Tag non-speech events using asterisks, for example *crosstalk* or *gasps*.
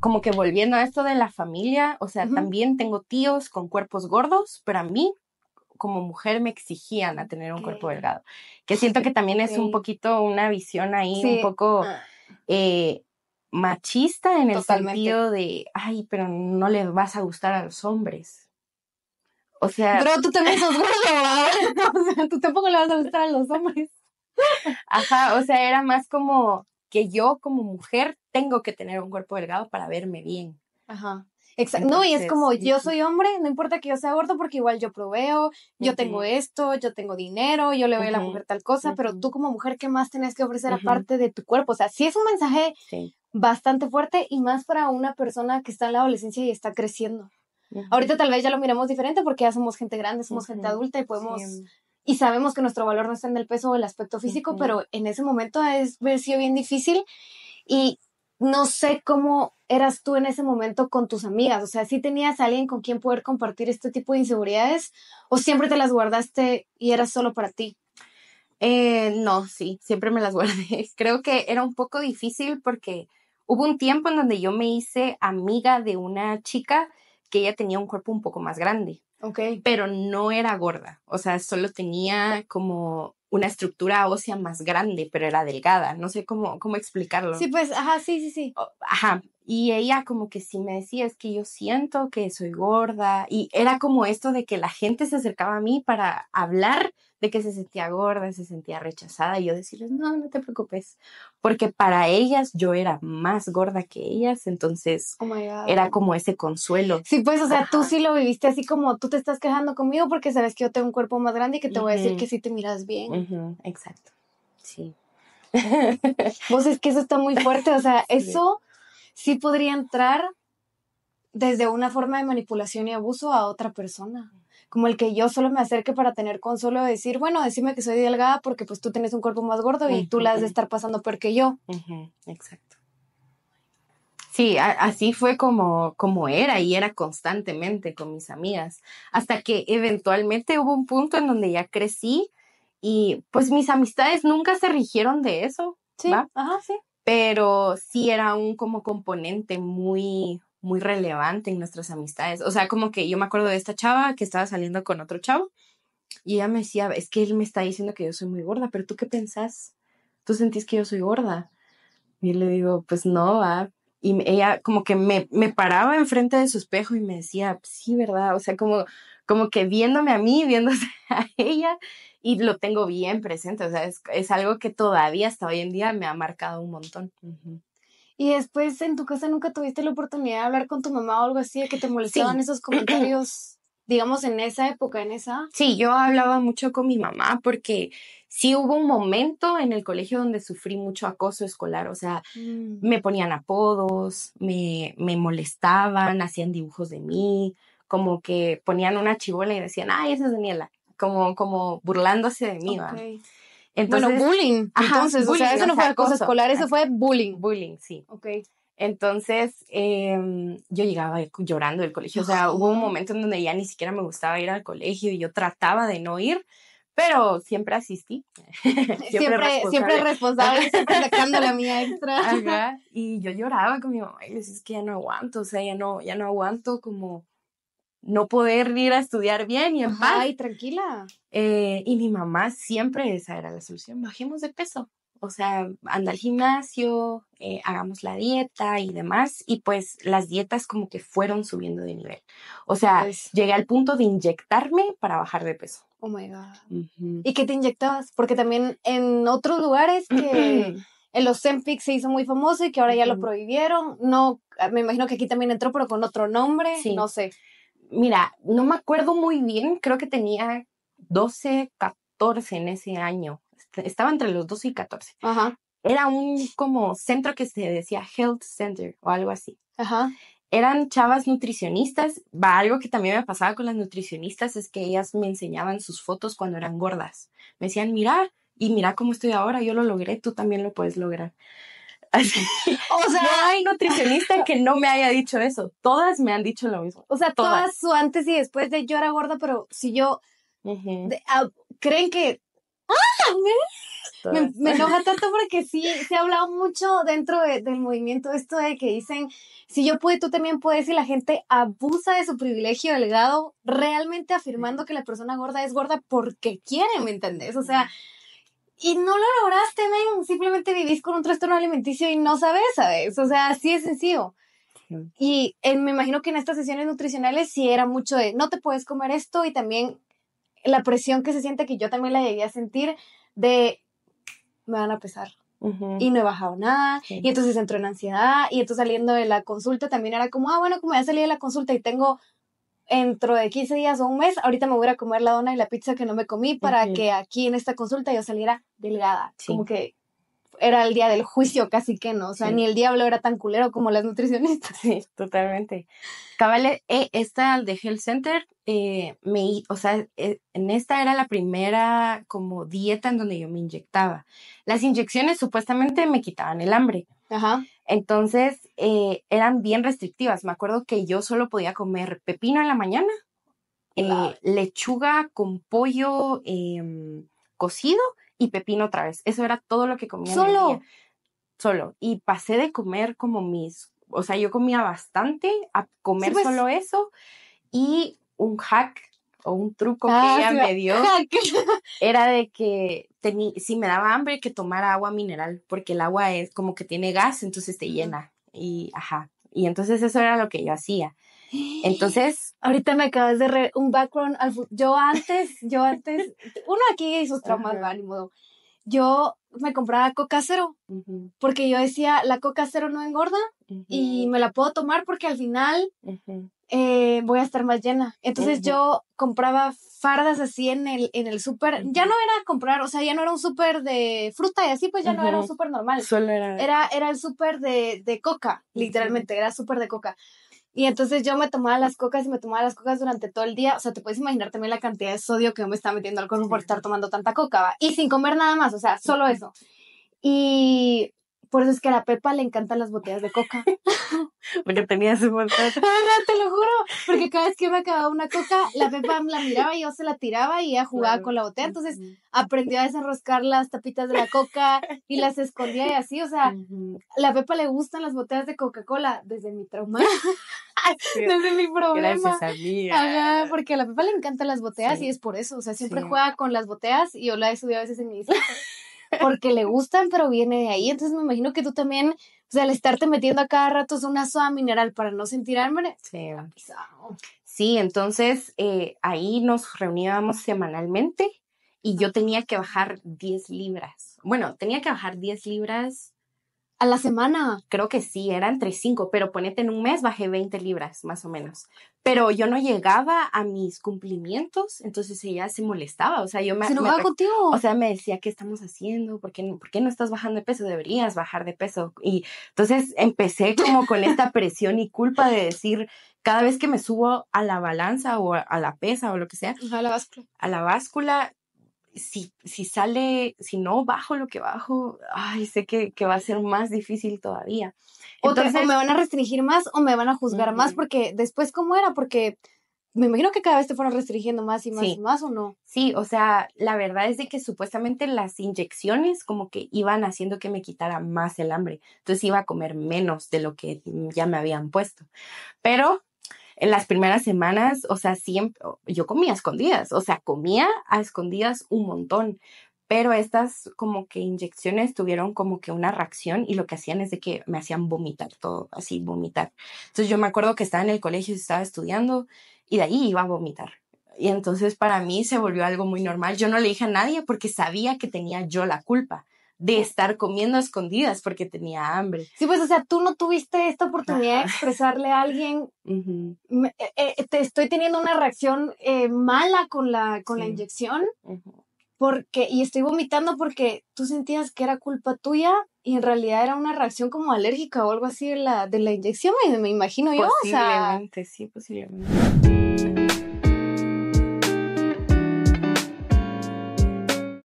Como que volviendo a esto de la familia, o sea, también tengo tíos con cuerpos gordos, pero a mí como mujer me exigían a tener un cuerpo delgado, que siento que también es un poquito una visión ahí un poco ah. eh, machista en el sentido de, ay, pero no le vas a gustar a los hombres. O sea... Pero tú también sos gordo, *laughs* *laughs* o sea, tú tampoco le vas a gustar a los hombres. Ajá, o sea, era más como que yo como mujer tengo que tener un cuerpo delgado para verme bien. Ajá. Exacto. no, y es como yo soy hombre, no importa que yo sea gordo porque igual yo proveo, yo tengo esto, yo tengo dinero, yo le doy a la mujer tal cosa, pero tú como mujer, ¿qué más tenés que ofrecer aparte de tu cuerpo? O sea, sí es un mensaje bastante fuerte y más para una persona que está en la adolescencia y está creciendo. Ahorita tal vez ya lo miramos diferente porque ya somos gente grande, somos gente adulta y podemos... Y sabemos que nuestro valor no está en el peso o el aspecto físico, pero en ese momento es sido bien difícil. Y no sé cómo eras tú en ese momento con tus amigas, o sea, si ¿sí tenías alguien con quien poder compartir este tipo de inseguridades o siempre te las guardaste y era solo para ti. Eh, no, sí, siempre me las *laughs* guardé. Creo que era un poco difícil porque hubo un tiempo en donde yo me hice amiga de una chica que ella tenía un cuerpo un poco más grande. Ok. Pero no era gorda, o sea, solo tenía como una estructura ósea más grande, pero era delgada. No sé cómo, cómo explicarlo. Sí, pues, ajá, sí, sí, sí. Ajá, y ella como que sí me decía, es que yo siento que soy gorda. Y era como esto de que la gente se acercaba a mí para hablar de que se sentía gorda, se sentía rechazada. Y yo decirles, no, no te preocupes. Porque para ellas yo era más gorda que ellas. Entonces oh era como ese consuelo. Sí, pues, o sea, tú sí lo viviste así como tú te estás quejando conmigo porque sabes que yo tengo un cuerpo más grande y que te voy a decir que sí te miras bien. Exacto. Sí. Vos pues es que eso está muy fuerte. O sea, *laughs* eso sí podría entrar desde una forma de manipulación y abuso a otra persona. Como el que yo solo me acerque para tener consuelo de decir, bueno, decime que soy delgada porque pues tú tienes un cuerpo más gordo y tú la has de estar pasando peor que yo. Exacto. Sí, así fue como, como era y era constantemente con mis amigas, hasta que eventualmente hubo un punto en donde ya crecí y pues mis amistades nunca se rigieron de eso. Sí, ajá, sí pero sí era un como componente muy muy relevante en nuestras amistades. O sea, como que yo me acuerdo de esta chava que estaba saliendo con otro chavo y ella me decía, es que él me está diciendo que yo soy muy gorda, pero ¿tú qué pensás? ¿Tú sentís que yo soy gorda? Y le digo, pues no, va. Y ella como que me, me paraba enfrente de su espejo y me decía, sí, ¿verdad? O sea, como como que viéndome a mí, viéndose *laughs* a ella, y lo tengo bien presente, o sea, es, algo que todavía hasta hoy en día me ha marcado un montón. Y después en tu casa nunca tuviste la oportunidad de hablar con tu mamá o algo así, de que te molestaban esos *clears throat* comentarios, digamos, en esa época, en esa. Sí, yo hablaba mucho con mi mamá porque sí hubo un momento en el colegio donde sufrí mucho acoso escolar, o sea, mm. me ponían apodos, me, me molestaban, hacían dibujos de mí, como que ponían una chibola y decían, ay, esa es Daniela, como, como burlándose de mí. Entonces, bueno, bullying. entonces, o sea, eso no fue acoso, escolar, eso fue bullying. Bullying, sí. Ok. Entonces, em, yo llegaba llorando del colegio. O sea, hubo un momento en donde ya ni siquiera me gustaba ir al colegio y yo trataba de no ir, pero siempre asistí. *laughs* siempre, siempre responsable, siempre, sacando la mía extra. Y yo lloraba con mi mamá y decía, es que ya no aguanto, o sea, ya no, ya no aguanto como no poder ir a estudiar bien y en paz. Ay, tranquila. Eh, y mi mamá siempre esa era la solución, bajemos de peso. O sea, anda al gimnasio, eh, hagamos la dieta y demás. Y pues las dietas como que fueron subiendo de nivel. O sea, pues llegué al punto de inyectarme para bajar de peso. Oh my God. ¿Y qué te inyectabas? Porque también en otros lugares que en los Zenfix se hizo muy famoso y que ahora ya lo prohibieron. No, ah, me imagino que aquí también entró, pero con otro nombre. Sí. No sé mira, no me acuerdo muy bien, creo que tenía 12, 14 en ese año. Estaba entre los 12 y 14. Era un como centro que se decía Health Center o algo así. Ajá. Eran chavas nutricionistas. Va, algo que también me pasaba con las nutricionistas es que ellas me enseñaban sus fotos cuando eran gordas. Me decían, mira, y mira cómo estoy ahora, yo lo logré, tú también lo puedes lograr. *laughs* O sea, no hay nutricionista que no me haya dicho eso. Todas me han dicho lo mismo. O sea, todas, su antes y después de yo era gorda, pero si yo ah, creen que ¡Ah! Me, enoja *laughs* tanto porque sí, se ha hablado mucho dentro del movimiento esto de que dicen, si yo pude, tú también puedes, y la gente abusa de su privilegio delgado, realmente afirmando que la persona gorda es gorda porque quiere, ¿me entendés? O sea, y no lo lograste, men. Simplemente vivís con un trastorno alimenticio y no sabes, ¿sabes? O sea, así es sencillo. Y eh, me imagino que en estas sesiones nutricionales sí era mucho de no te puedes comer esto y también la presión que se siente que yo también la llegué a sentir de me van a pesar. Y no he bajado nada, y entonces entró en ansiedad, y entonces saliendo de la consulta también era como, ah, bueno, como ya salí de la consulta y tengo dentro de 15 días o un mes, ahorita me voy a comer la dona y la pizza que no me comí para que aquí en esta consulta yo saliera delgada. Sí. Como que era el día del juicio casi que no, o sea, ni el diablo era tan culero como las nutricionistas. Sí, totalmente. Cabal, eh, eh, esta de Health Center, eh, me, o sea, en esta era la primera como dieta en donde yo me inyectaba. Las inyecciones supuestamente me quitaban el hambre. Ajá. Entonces, eh, eran bien restrictivas. Me acuerdo que yo solo podía comer pepino en la mañana, eh, lechuga con pollo em, cocido y pepino otra vez. Eso era todo lo que comía. Solo. En Solo. Y pasé de comer como mis, o sea, yo comía bastante a comer pues. solo eso. Y un hack un truco que ah, ella me dio *laughs* era de que si me daba hambre que tomara agua mineral porque el agua es como que tiene gas, entonces te llena y ajá. Y entonces eso era lo que yo hacía. *gasps* Entonces, ahorita me acabas de re un background al yo antes, yo antes, uno aquí y sus traumas ni modo. Yo me compraba coca cero, porque yo decía, la coca cero no engorda y me la puedo tomar porque al final eh, voy a estar más llena. Entonces yo compraba fardas así en el, en el súper, ya no era comprar, o sea, ya no era un súper de fruta y así, pues ya no era un súper normal. era... Era, el súper de, de coca, literalmente, era súper de coca. Y entonces yo me tomaba las cocas y me tomaba las cocas durante todo el día. O sea, te puedes imaginar también la cantidad de sodio que me estaba metiendo al cuerpo por estar tomando tanta coca, Y sin comer nada más, o sea, solo eso. Y por eso es que a la Pepa le encantan las botellas de coca. *laughs* porque tenía su montón. *laughs* Ah, te lo juro, porque cada vez que me acababa una coca, la Pepa la miraba y yo se la tiraba y ella jugaba con la botella. Entonces aprendió a desenroscar las tapitas de la coca y las escondía y así. O sea, a la Pepa le gustan las botellas de Coca-Cola desde mi trauma. *laughs* no es mi problema. Gracias, porque a la Pepa le encantan las boteas y es por eso. O sea, siempre juega con las boteas y yo la he subido a veces en mi porque le gustan, pero viene de ahí. Entonces me imagino que tú también, o sea, al estarte metiendo a cada rato una soda mineral para no sentir hambre. Sí. entonces eh, ahí nos reuníamos semanalmente y yo tenía que bajar 10 libras. Bueno, tenía que bajar 10 libras a la semana, creo que sí, eran 5, pero ponete en un mes bajé 20 libras, más o menos. Pero yo no llegaba a mis cumplimientos, entonces ella se molestaba, o sea, yo me... ¿Se contigo? O sea, me decía, ¿qué estamos haciendo? ¿Por qué, ¿Por qué no estás bajando de peso? Deberías bajar de peso. Y entonces empecé como con esta presión y culpa de decir, cada vez que me subo a la balanza o a la pesa o lo que sea... A la báscula. A la báscula, si, sale, si no bajo lo que bajo, ay, sé que, que va a ser más difícil todavía. o, me van a restringir más o me van a juzgar más, porque después, ¿cómo era? Porque me imagino que cada vez te fueron restringiendo más y más y más, ¿o no? Sí, o sea, la verdad es de que supuestamente las inyecciones como que iban haciendo que me quitara más el hambre. Entonces iba a comer menos de lo que ya me habían puesto. Pero en las primeras semanas, o sea, siempre, yo comía a escondidas, o sea, comía a escondidas un montón, pero estas como que inyecciones tuvieron como que una reacción y lo que hacían es de que me hacían vomitar todo, así vomitar. Entonces yo me acuerdo que estaba en el colegio, y estaba estudiando y de ahí iba a vomitar. Y entonces para mí se volvió algo muy normal. Yo no le dije a nadie porque sabía que tenía yo la culpa de estar comiendo a escondidas porque tenía hambre. Sí, pues, o sea, tú no tuviste esta oportunidad de expresarle a alguien, eh, eh, te estoy teniendo una reacción eh, mala con la, con la inyección, porque, y estoy vomitando porque tú sentías que era culpa tuya y en realidad era una reacción como alérgica o algo así de la, de la inyección, me, me imagino yo. o sea, sí, posiblemente.